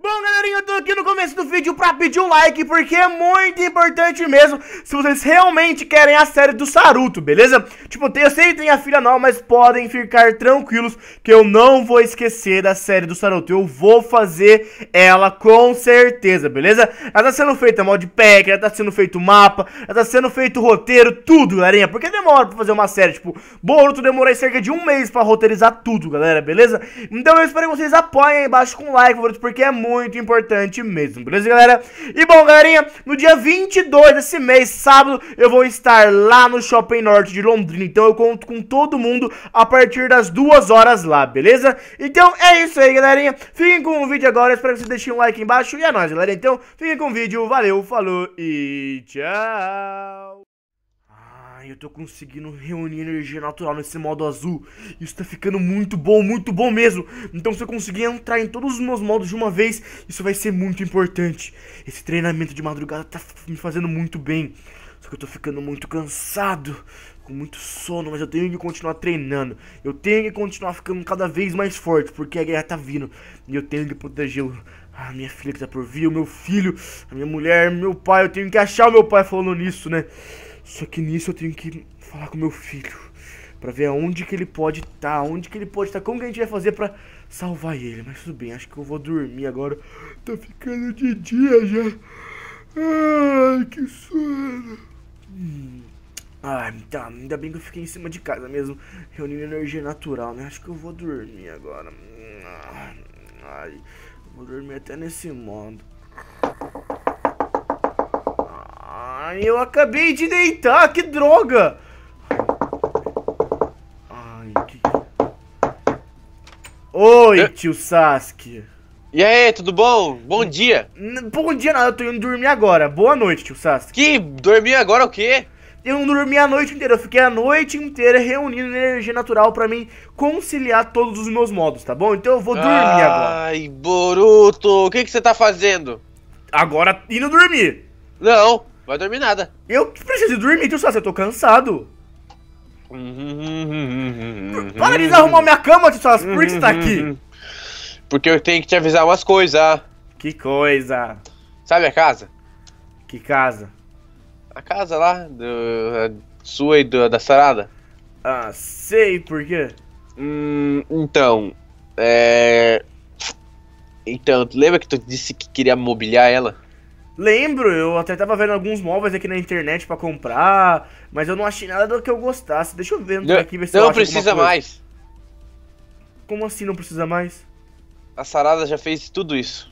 Bon eu tô aqui no começo do vídeo pra pedir um like, porque é muito importante mesmo se vocês realmente querem a série do Saruto, beleza? Tipo, eu sei que tem a filha não, mas podem ficar tranquilos que eu não vou esquecer da série do Saruto. Eu vou fazer ela com certeza, beleza? Ela tá sendo feita modpack, ela tá sendo feito mapa, ela tá sendo feito roteiro, tudo, galerinha. Porque demora pra fazer uma série, tipo, Boruto demorei cerca de um mês pra roteirizar tudo, galera, beleza? Então eu espero que vocês apoiem aí embaixo com um like, porque é muito importante importante mesmo, beleza, galera? E bom, galerinha, no dia 22 desse mês, sábado, eu vou estar lá no Shopping Norte de Londrina. Então eu conto com todo mundo a partir das duas horas lá, beleza? Então é isso aí, galerinha. Fiquem com o vídeo agora. espero que vocês deixem um like embaixo. E é nóis, galera. Então fiquem com o vídeo. Valeu, falou e tchau. Ai, eu tô conseguindo reunir energia natural nesse modo azul. Isso tá ficando muito bom, muito bom mesmo. Então se eu conseguir entrar em todos os meus modos de uma vez, isso vai ser muito importante. Esse treinamento de madrugada tá me fazendo muito bem. Só que eu tô ficando muito cansado, com muito sono, mas eu tenho que continuar treinando. Eu tenho que continuar ficando cada vez mais forte, porque a guerra tá vindo. E eu tenho que proteger a minha filha que tá por vir, o meu filho, a minha mulher, meu pai. Eu tenho que achar o meu pai falando nisso, né? Só que nisso eu tenho que falar com meu filho. Pra ver aonde que ele pode estar, tá, onde que ele pode estar, tá, como que a gente vai fazer pra salvar ele. Mas tudo bem, acho que eu vou dormir agora. Tá ficando de dia já. Ai, que sono. Hum. Ah, tá. Ainda bem que eu fiquei em cima de casa mesmo, reunindo energia natural, né? Acho que eu vou dormir agora. Ai, vou dormir até nesse modo. Ai, eu acabei de deitar, que droga! Ai, que... Oi, tio Sasuke. E aí, tudo bom? Bom dia. Bom dia nada, eu tô indo dormir agora. Boa noite, tio Sasuke. Que? Dormir agora o quê? Eu não dormi a noite inteira, eu fiquei a noite inteira reunindo energia natural para mim conciliar todos os meus modos, tá bom? Então eu vou dormir Ai, agora. Ai, Boruto, o que, que você tá fazendo? Agora indo dormir. Não, Vai dormir nada. Eu preciso dormir, tio sabe? Eu tô cansado. Para de arrumar minha cama, tu sabe? Por que você tá aqui? Porque eu tenho que te avisar umas coisas. Que coisa? Sabe a casa? Que casa? A casa lá, do, sua e do, da Sarada. Ah, sei por quê. Hum, então, é. Então, lembra que tu disse que queria mobiliar ela? Lembro, eu até tava vendo alguns móveis aqui na internet para comprar, mas eu não achei nada do que eu gostasse. Deixa eu ver não, aqui ver se Não eu precisa mais. Como assim não precisa mais? A Sarada já fez tudo isso.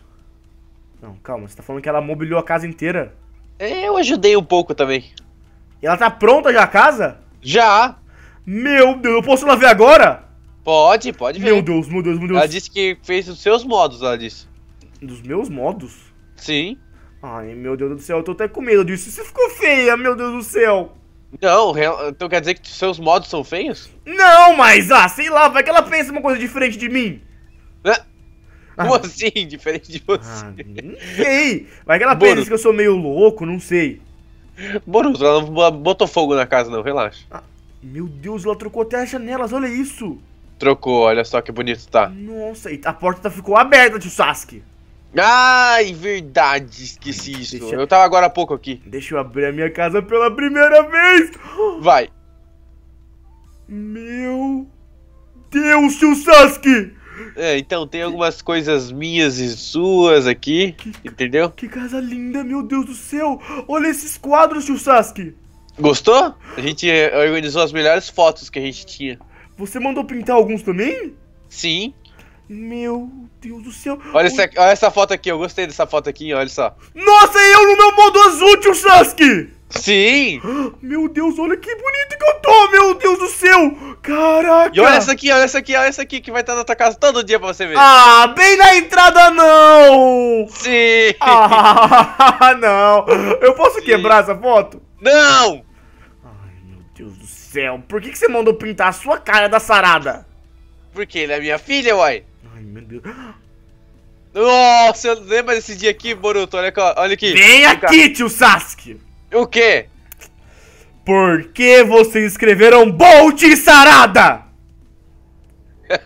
Não, calma, você tá falando que ela mobiliou a casa inteira? É, eu ajudei um pouco também. E ela tá pronta já a casa? Já! Meu Deus, eu posso lá ver agora? Pode, pode ver. Meu Deus, meu Deus, meu Deus. Ela disse que fez os seus modos, ela disse. Dos meus modos? Sim. Ai, meu Deus do céu, eu tô até com medo disso. Você ficou feia, meu Deus do céu. Não, então quer dizer que seus modos são feios? Não, mas, ah, sei lá, vai que ela pensa uma coisa diferente de mim. Ah. como ah. assim, diferente de você? Ah, não sei, vai que ela Boros. pensa que eu sou meio louco, não sei. Boruto, ela não botou fogo na casa não, relaxa. Ah, meu Deus, ela trocou até as janelas, olha isso. Trocou, olha só que bonito tá. Nossa, a porta ficou aberta, tio Sasuke. Ai, verdade, esqueci isso. Deixa... Eu tava agora há pouco aqui. Deixa eu abrir a minha casa pela primeira vez. Vai. Meu Deus, seu Sasuke! É, então tem algumas coisas minhas e suas aqui, que, entendeu? Que casa linda, meu Deus do céu! Olha esses quadros, tio Sasuke! Gostou? A gente organizou as melhores fotos que a gente tinha. Você mandou pintar alguns também? Sim. Meu Deus do céu. Olha, o... essa, olha essa foto aqui, eu gostei dessa foto aqui, olha só. Nossa, é eu no meu modo azul, tio Sasuke! Sim! Meu Deus, olha que bonito que eu tô, meu Deus do céu! Caraca! E olha essa aqui, olha essa aqui, olha essa aqui, que vai estar na tua casa todo dia pra você ver. Ah, bem na entrada não! Sim! Ah, não! Eu posso Sim. quebrar essa foto? Não! Ai, meu Deus do céu, por que, que você mandou pintar a sua cara da sarada? Porque ele é minha filha, uai. Ai, meu Deus. Nossa, lembra desse dia aqui, Boruto? Olha aqui, olha aqui. Vem aqui, tio Sasuke. O quê? Por que vocês escreveram Bolt e Sarada?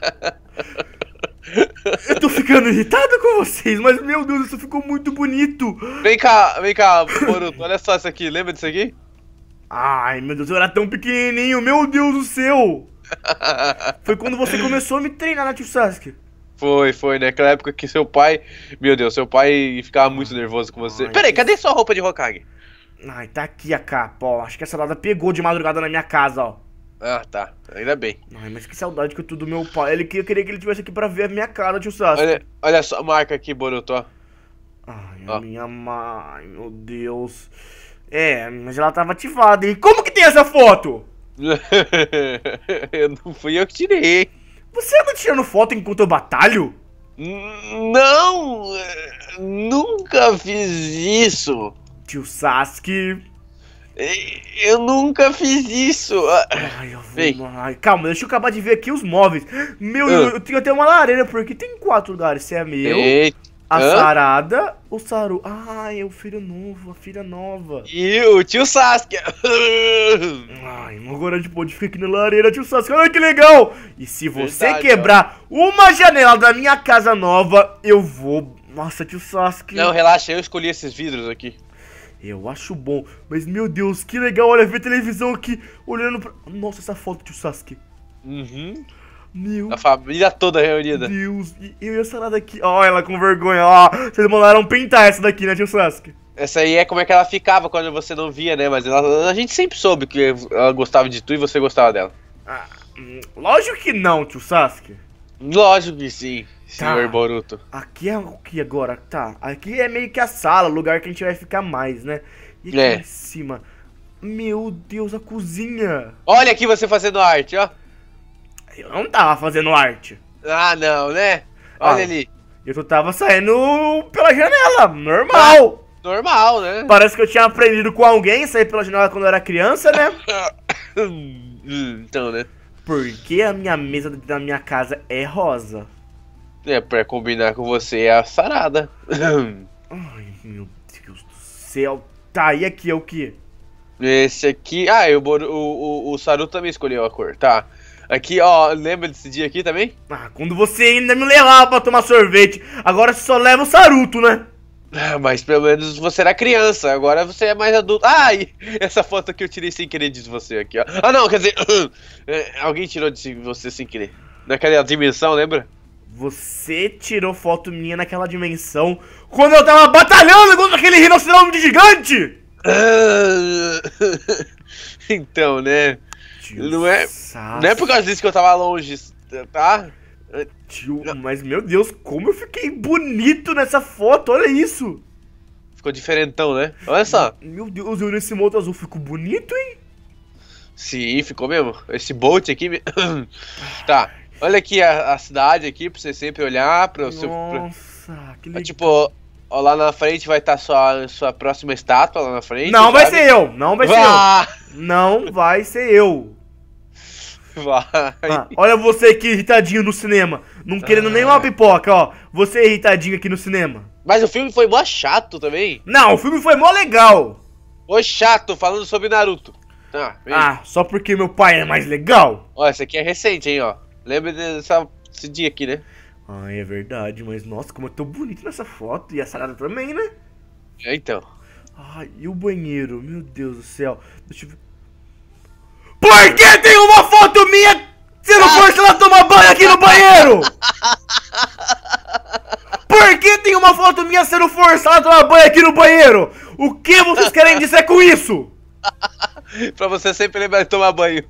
eu tô ficando irritado com vocês, mas meu Deus, isso ficou muito bonito. Vem cá, vem cá, Boruto, olha só isso aqui, lembra disso aqui? Ai, meu Deus, eu era tão pequenininho, meu Deus do céu. Foi quando você começou a me treinar na Tio Sasuke. Foi, foi, naquela né? época que seu pai. Meu Deus, seu pai ficava muito nervoso com você. Ai, Peraí, que... cadê sua roupa de Hokage? Ai, tá aqui a capa, ó. Acho que essa lada pegou de madrugada na minha casa, ó. Ah, tá. Ainda bem. Ai, mas que saudade que eu tô do meu pai. Ele, queria que ele tivesse aqui pra ver a minha cara, tio Sasuke. Olha, olha só a marca aqui, Boruto. Ai, ó. minha mãe, meu Deus. É, mas ela tava ativada, hein? Como que tem essa foto? não fui eu que tirei. Você anda tirando foto enquanto eu batalho? Não! Nunca fiz isso! Tio Sasuke. Eu nunca fiz isso! Ah, Ai, eu vou... calma, deixa eu acabar de ver aqui os móveis. Meu, ah. eu, eu tenho até uma lareira porque tem quatro lugares, você é meu. Eita. A Hã? sarada, o Saru. Ah, é o filho novo, a filha nova. E o tio Sasuke. Ai, agora de pode ficar aqui na lareira, tio Sasuke. Olha que legal! E se você Verdade, quebrar ó. uma janela da minha casa nova, eu vou. Nossa, tio Sasuke. Não, relaxa, eu escolhi esses vidros aqui. Eu acho bom, mas meu Deus, que legal, olha, ver televisão aqui, olhando pra... Nossa, essa foto, tio Sasuke. Uhum. Meu. A família toda reunida. Deus, e, e essa daqui. Ó, oh, ela com vergonha, ó. Oh, vocês mandaram pintar essa daqui, né, tio Sasuke? Essa aí é como é que ela ficava quando você não via, né? Mas ela, a gente sempre soube que ela gostava de tu e você gostava dela. Ah, hum, lógico que não, tio Sasuke. Lógico que sim, tá. senhor tá. Boruto. Aqui é o que agora? Tá. Aqui é meio que a sala, o lugar que a gente vai ficar mais, né? E aqui é. em cima. Meu Deus, a cozinha. Olha aqui você fazendo arte, ó. Eu não tava fazendo arte. Ah, não, né? Olha ah, ali. Eu tava saindo pela janela, normal. Ah, normal, né? Parece que eu tinha aprendido com alguém sair pela janela quando eu era criança, né? então, né? Por que a minha mesa da minha casa é rosa? É, pra combinar com você é a sarada. Ai, meu Deus do céu. Tá, e aqui é o que? Esse aqui. Ah, eu, o, o, o Saru também escolheu a cor, tá? Aqui, ó, lembra desse dia aqui também? Ah, quando você ainda me levava pra tomar sorvete, agora você só leva o saruto, né? Ah, mas pelo menos você era criança, agora você é mais adulto. Ah, e essa foto que eu tirei sem querer de você aqui, ó. Ah, não, quer dizer, é, alguém tirou de você sem querer. Naquela dimensão, lembra? Você tirou foto minha naquela dimensão quando eu tava batalhando contra aquele rinoceronte gigante! Ah, então, né? não é, Sassi. não é por causa disso que eu tava longe, tá? Tio, mas meu Deus, como eu fiquei bonito nessa foto, olha isso! Ficou diferentão, né? Olha só. Meu Deus, eu nesse moto azul fico bonito, hein? Sim, ficou mesmo. Esse Bolt aqui. tá. Olha aqui a, a, cidade aqui pra você sempre olhar. Pra Nossa, seu, pra... que legal. Tipo, ó, lá na frente vai estar tá sua, sua próxima estátua lá na frente. Não sabe? vai ser eu, não vai ser eu. Não vai ser eu. Vai. Ah, olha você aqui irritadinho no cinema, não querendo ah. nem uma ah. pipoca, ó. Você irritadinho aqui no cinema. Mas o filme foi mó chato também. Não, o filme foi mó legal. Foi chato, falando sobre Naruto. Ah, ah só porque meu pai é mais legal? Ó, esse aqui é recente, hein, ó. Lembra desse dia aqui, né? Ah, é verdade, mas nossa, como eu tô bonito nessa foto. E a salada também, né? É, então. Ah, e o banheiro? Meu Deus do céu. Deixa eu ver. Por que tem uma foto minha sendo ah. forçada a tomar banho aqui no banheiro? Por que tem uma foto minha sendo forçada a tomar banho aqui no banheiro? O que vocês querem dizer com isso? pra você sempre lembrar de tomar banho.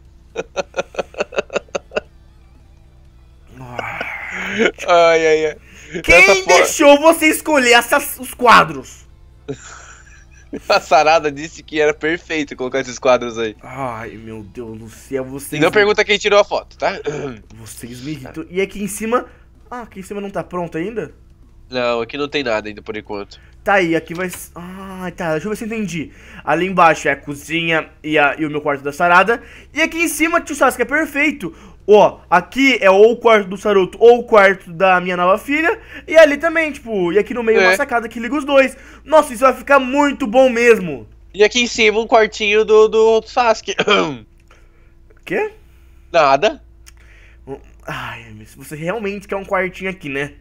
Ah. Ai, ai, ai. Quem deixou você escolher essas, os quadros? A Sarada disse que era perfeito colocar esses quadros aí. Ai, meu Deus do céu, vocês. não pergunta quem tirou a foto, tá? Vocês me irritam. E aqui em cima. Ah, aqui em cima não tá pronto ainda? Não, aqui não tem nada ainda por enquanto. Tá aí, aqui vai. Ah, tá. Deixa eu ver se eu entendi. Ali embaixo é a cozinha e, a... e o meu quarto da Sarada. E aqui em cima, tio Sasuke, é perfeito. Ó, aqui é ou o quarto do Saruto ou o quarto da minha nova filha. E ali também, tipo, e aqui no meio é. uma sacada que liga os dois. Nossa, isso vai ficar muito bom mesmo. E aqui em cima um quartinho do, do Sasuke. Quê? Nada. Ai, você realmente quer um quartinho aqui, né?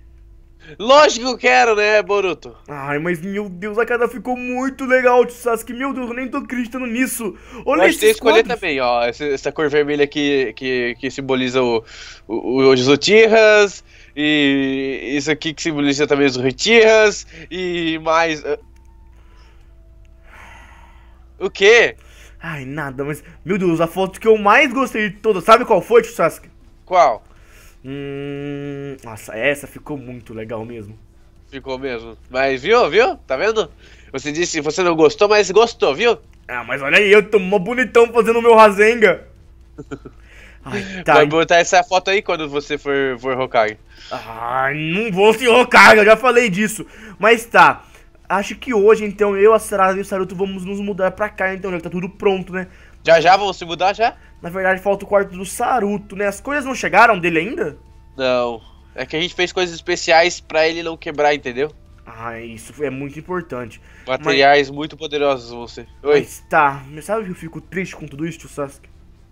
Lógico que quero, né, Boruto? Ai, mas meu Deus, a cada ficou muito legal, Sasuke. Meu Deus, eu nem tô acreditando nisso. Olha Pode ter escolher quadros. também, ó. Essa, essa, cor vermelha que, que, que simboliza o, o, o os e isso aqui que simboliza também os Uchihas, e mais... Ah, o quê? Ai, nada, mas... Meu Deus, a foto que eu mais gostei de todas, sabe qual foi, Sasuke? Qual? Hum, nossa, essa ficou muito legal mesmo. Ficou mesmo. Mas viu, viu? Tá vendo? Você disse que você não gostou, mas gostou, viu? Ah, mas olha aí, eu tô mó bonitão fazendo o meu Rasenga. Ai, tá. Vai botar essa foto aí quando você for, for Hokage. Ah, não vou ser Hokage, eu já falei disso. Mas tá, acho que hoje, então, eu, a Sarada e o Saruto vamos nos mudar pra cá, então, já que tá tudo pronto, né? Já já vão se mudar já? Na verdade, falta o quarto do Saruto, né? As coisas não chegaram dele ainda? Não. É que a gente fez coisas especiais para ele não quebrar, entendeu? Ah, isso é muito importante. Materiais Mas... muito poderosos você. Oi. Mas tá, sabe que eu fico triste com tudo isso, tio Sasuke?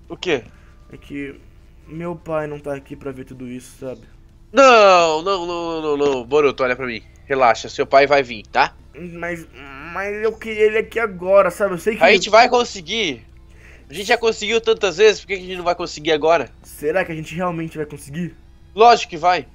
O quê? É que meu pai não tá aqui pra ver tudo isso, sabe? Não, não, não, não, não, Boruto, olha pra mim. Relaxa, seu pai vai vir, tá? Mas, mas eu queria ele aqui agora, sabe? Eu sei que... A gente vai conseguir, a gente já conseguiu tantas vezes, por que a gente não vai conseguir agora? Será que a gente realmente vai conseguir? Lógico que vai.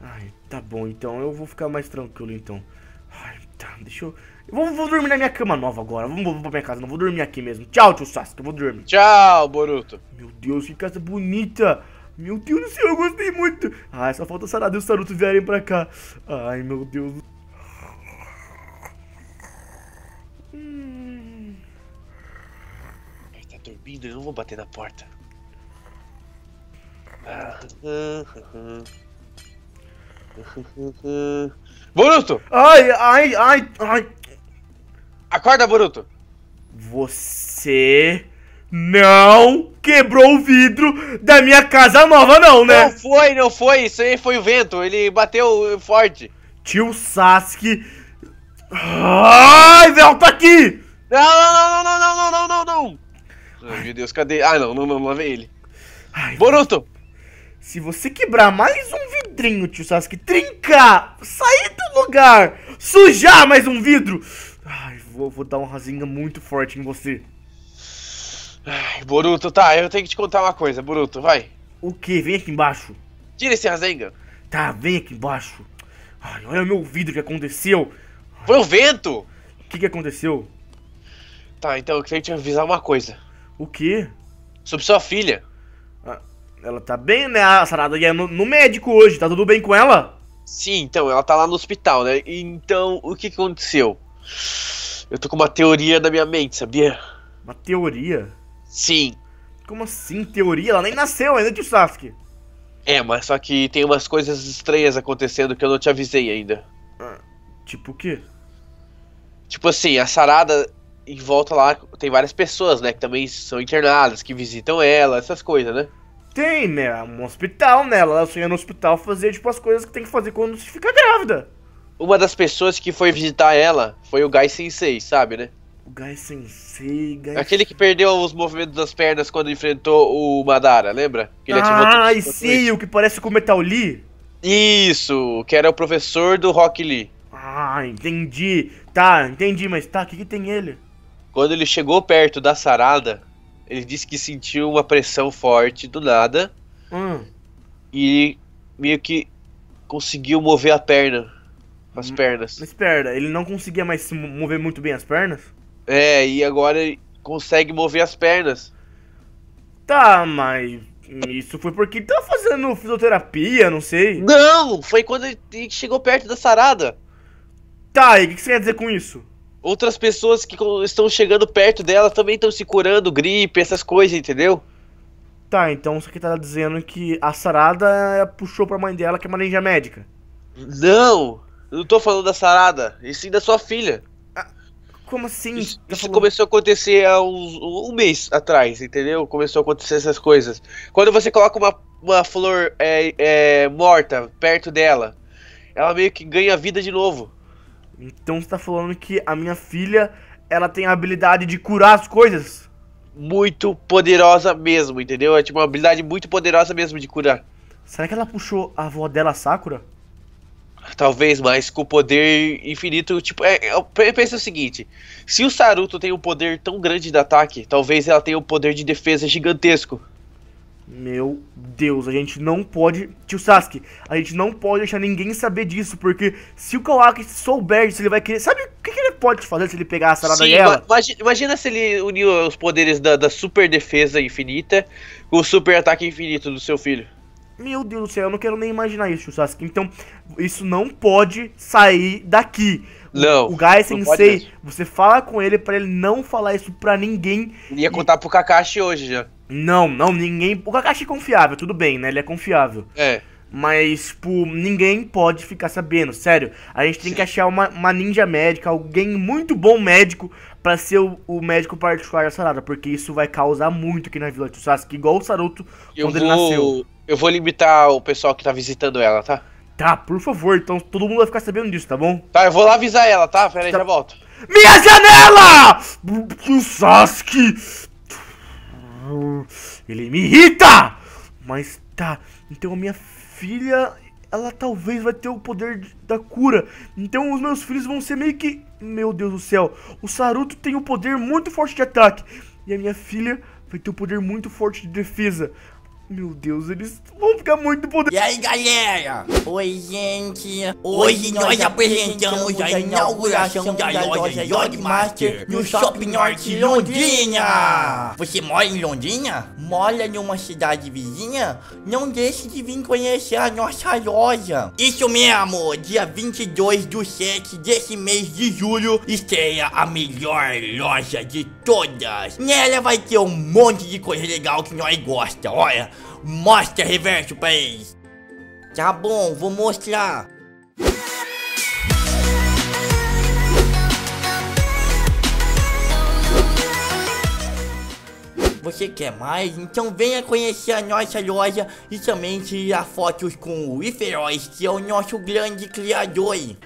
Ai, tá bom, então eu vou ficar mais tranquilo então. Ai, tá, deixa eu. eu vou, vou, dormir na minha cama nova agora. Vou, vou pra minha casa, não vou dormir aqui mesmo. Tchau, tio Sasuke, eu vou dormir. Tchau, Boruto. Meu Deus, que casa bonita. Meu Deus do céu, eu gostei muito. Ai, só falta o Saradu e o Saruto vierem pra cá. Ai, meu Deus do dormindo, eu não vou bater na porta. Ah, ah, ah. Boruto! Ai, ai, ai, ai. Acorda, Boruto! Você não quebrou o vidro da minha casa nova, não, né? Não foi, não foi. Isso aí foi o vento. Ele bateu forte. Tio Sasuke. Ai, velho, tá aqui! Não, não, não, não, não, não, não, não, não! Ai, meu Deus, cadê? Ah, não, não, não, lá vem ele. Ai, Boruto! Se você quebrar mais um vidrinho, tio Sasuke, trincar, sair do lugar, sujar mais um vidro, ai, vou, vou dar uma rasinha muito forte em você. Ai, Boruto, tá, eu tenho que te contar uma coisa, Boruto, vai. O que? Vem aqui embaixo. Tira esse rasenga. Tá, vem aqui embaixo. Ai, olha o meu vidro que aconteceu. Foi o vento! O que, que aconteceu? Tá, então eu queria te avisar uma coisa. O quê? Sobre sua filha. Ah, ela tá bem, né, a Sarada? E é no, no, médico hoje, tá tudo bem com ela? Sim, então, ela tá lá no hospital, né? Então, o que, aconteceu? Eu tô com uma teoria na minha mente, sabia? Uma teoria? Sim. Como assim, teoria? Ela nem nasceu ainda, tio Sasuke. É, mas só que tem umas coisas estranhas acontecendo que eu não te avisei ainda. Ah, tipo o quê? Tipo assim, a Sarada em volta lá tem várias pessoas, né? Que também são internadas, que visitam ela, essas coisas, né? Tem, né? Um hospital, né? Ela chega no hospital fazer, tipo, as coisas que tem que fazer quando se fica grávida. Uma das pessoas que foi visitar ela foi o Gai Sensei, sabe, né? O Gai Sensei, Gai Aquele que perdeu os movimentos das pernas quando enfrentou o Madara, lembra? Que ele ah, e sim, o que parece com o Metal Lee. Isso, que era o professor do Rock Lee. Ah, entendi. Tá, entendi, mas tá, o que, que tem ele? Quando ele chegou perto da sarada, ele disse que sentiu uma pressão forte do nada. Hum. E meio que conseguiu mover a perna. As hum. pernas. Mas perna, ele não conseguia mais se mover muito bem as pernas? É, e agora ele consegue mover as pernas. Tá, mas isso foi porque ele tava tá fazendo fisioterapia, não sei. Não, foi quando ele chegou perto da sarada. Tá, e o que, que você quer dizer com isso? outras pessoas que estão chegando perto dela também estão se curando, gripe, essas coisas, entendeu? Tá, então você que tá dizendo que a Sarada puxou pra mãe dela que é uma ninja médica. Não! Eu não tô falando da Sarada, e sim da sua filha. Ah, como assim? Isso, tá isso começou a acontecer há uns, um mês atrás, entendeu? Começou a acontecer essas coisas. Quando você coloca uma, uma flor é, é, morta perto dela, ela meio que ganha vida de novo. Então você tá falando que a minha filha, ela tem a habilidade de curar as coisas? Muito poderosa mesmo, entendeu? É tipo uma habilidade muito poderosa mesmo de curar. Será que ela puxou a avó dela, Sakura? Talvez, mas com o poder infinito, tipo, é, é pensa o seguinte, se o Saruto tem um poder tão grande de ataque, talvez ela tenha um poder de defesa gigantesco. Meu Deus, a gente não pode. Tio Sasuke, a gente não pode deixar ninguém saber disso, porque se o Kawaki souber disso, ele vai querer. Sabe o que, que ele pode fazer se ele pegar a sarada dela? Imagina, imagina, se ele uniu os poderes da, da super defesa infinita com o super ataque infinito do seu filho. Meu Deus do céu, eu não quero nem imaginar isso, Sasuke. Então, isso não pode sair daqui. Não. O Gai Sensei, você fala com ele para ele não falar isso pra ninguém. Ele ia contar pro Kakashi hoje já. Não, não, ninguém. O Kakashi é confiável, tudo bem, né? Ele é confiável. É. Mas, tipo, ninguém pode ficar sabendo, sério. A gente tem Sim. que achar uma, uma ninja médica, alguém muito bom médico, para ser o, o, médico particular da Sarada, porque isso vai causar muito aqui na Vila de Sasuke, igual o Saruto eu quando vou... ele nasceu. Eu vou limitar o pessoal que tá visitando ela, tá? Tá, por favor, então todo mundo vai ficar sabendo disso, tá bom? Tá, eu vou lá avisar ela, tá? Pera aí, tá. já volto. Minha janela! O Sasuke! Ele me irrita! Mas tá, então a minha filha, ela talvez vai ter o poder da cura. Então os meus filhos vão ser meio que... Meu Deus do céu, o Saruto tem um poder muito forte de ataque. E a minha filha vai ter um poder muito forte de defesa. Meu Deus, eles vão ficar muito poderosos. E aí, galera? Oi, gente. Hoje nós apresentamos a inauguração da loja Yogmaster no Shopping Norte Londrina. Você mora em Londrina? Mora numa cidade vizinha? Não deixe de vir conhecer a nossa loja. Isso mesmo, dia 22 do 7 desse mês de julho, estreia a melhor loja de todas. Nela vai ter um monte de coisa legal que nós gostamos. olha. Mostra, Reverso, pra eles. Tá bom, vou mostrar. você quer mais? Então venha conhecer a nossa loja e também tirar fotos com o Iferóis, que é o nosso grande criador.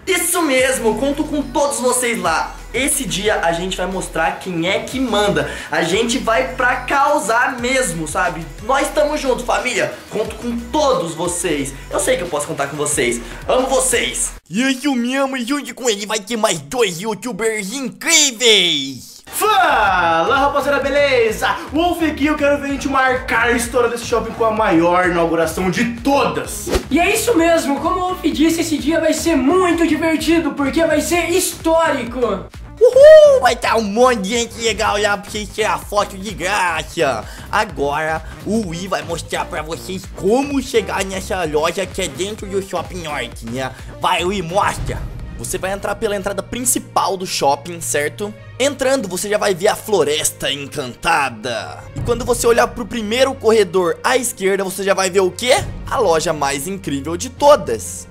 Isso mesmo, conto com todos vocês lá. Esse dia a gente vai mostrar quem é que manda. A gente vai pra causar mesmo, sabe? Nós estamos juntos, família. Conto com todos vocês. Eu sei que eu posso contar com vocês. Amo vocês. E Isso mesmo, junto com ele vai ter mais dois youtubers incríveis. Fala rapaziada, beleza? Wolf aqui, eu quero ver a gente marcar a história desse shopping com a maior inauguração de todas E é isso mesmo, como o Wolf disse, esse dia vai ser muito divertido Porque vai ser histórico Uhul, vai estar tá um monte de gente legal lá pra vocês tirar foto de graça Agora o Wii vai mostrar pra vocês como chegar nessa loja que é dentro do Shopping Norte, né? Vai Wii, mostra! Você vai entrar pela entrada principal do shopping, certo? Entrando, você já vai ver a Floresta Encantada. E quando você olhar para o primeiro corredor à esquerda, você já vai ver o quê? A loja mais incrível de todas.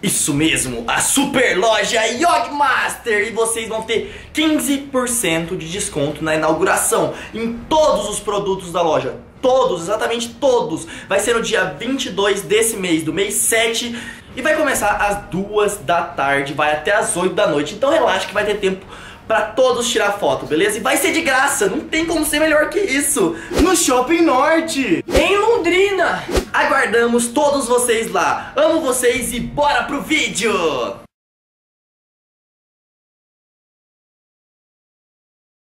Isso mesmo, a super loja Yogmaster! E vocês vão ter 15% de desconto na inauguração em todos os produtos da loja todos, exatamente todos. Vai ser no dia 22 desse mês, do mês 7. E vai começar às 2 da tarde, vai até às 8 da noite. Então relaxa que vai ter tempo para todos tirar foto, beleza? E vai ser de graça, não tem como ser melhor que isso. No Shopping Norte, em Londrina. Aguardamos todos vocês lá. Amo vocês e bora pro vídeo.